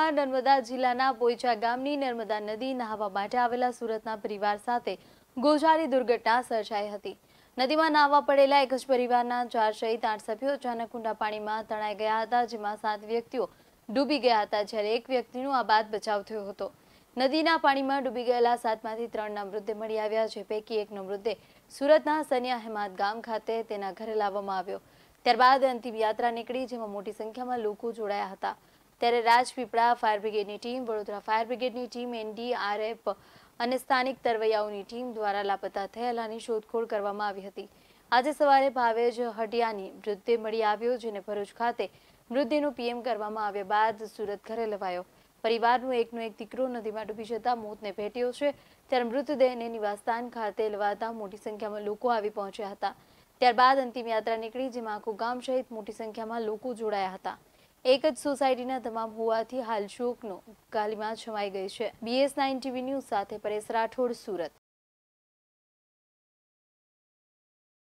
નર્મદા જિલ્લાના પોઈચા ગામની નર્મદા નદી નહાવા માટે આવેલા સુરતના પરિવાર સાથે ગોઝારી દુર્ઘટના સર્જાઈ હતી નદીમાં નાહવા પડેલા એક જ પરિવારના ચાર સહિત આઠ સભ્યો અચાનક ઊંડા પાણીમાં તણાઈ ગયા હતા જેમાં સાત વ્યક્તિઓ ડૂબી ગયા હતા જ્યારે એક વ્યક્તિનો આ બાદ બચાવ થયો હતો નદીના પાણીમાં ડૂબી ગયેલા સાતમાંથી ત્રણના મૃતદેહ મળી આવ્યા છે પૈકી એકનો મૃતદેહ સુરતના સનિયા હેમાદ ગામ ખાતે તેના ઘરે લાવવામાં આવ્યો ત્યારબાદ અંતિમ યાત્રા નીકળી જેમાં મોટી સંખ્યામાં લોકો જોડાયા હતા ત્યારે રાજપીપળા ફાયર બ્રિગેડની ટીમ વડોદરા ફાયર બ્રિગેડની ટીમ એનડીઆરએફ અને સ્થાનિક તરવૈયાઓની ટીમ દ્વારા લાપતા થયેલાની શોધખોળ કરવામાં આવી હતી આજે સવારે ભાવેજ હટિયાની મૃતદેહ મળી આવ્યો જેને ભરૂચ ખાતે મૃતદેહનું પીએમ કરવામાં આવ્યા બાદ સુરત ઘરે લવાયો પરિવારનું એકનો એક દીકરો નદીમાં ડૂબી જતા મોતને ભેટ્યો છે ત્યારે મૃતદેહને નિવાસસ્થાન ખાતે લવાતા મોટી સંખ્યામાં લોકો આવી પહોંચ્યા હતા ત્યારબાદ અંતિમ યાત્રા નીકળી જેમાં આખું ગામ સહિત મોટી સંખ્યામાં લોકો જોડાયા હતા એક જ સોસાયટીના તમામ હોવાથી હાલ શોકનો ગાલીમાં છવાઈ ગઈ છે બીએસ નાઇન ટીવી ન્યૂઝ સાથે પરેશ રાઠોડ સુરત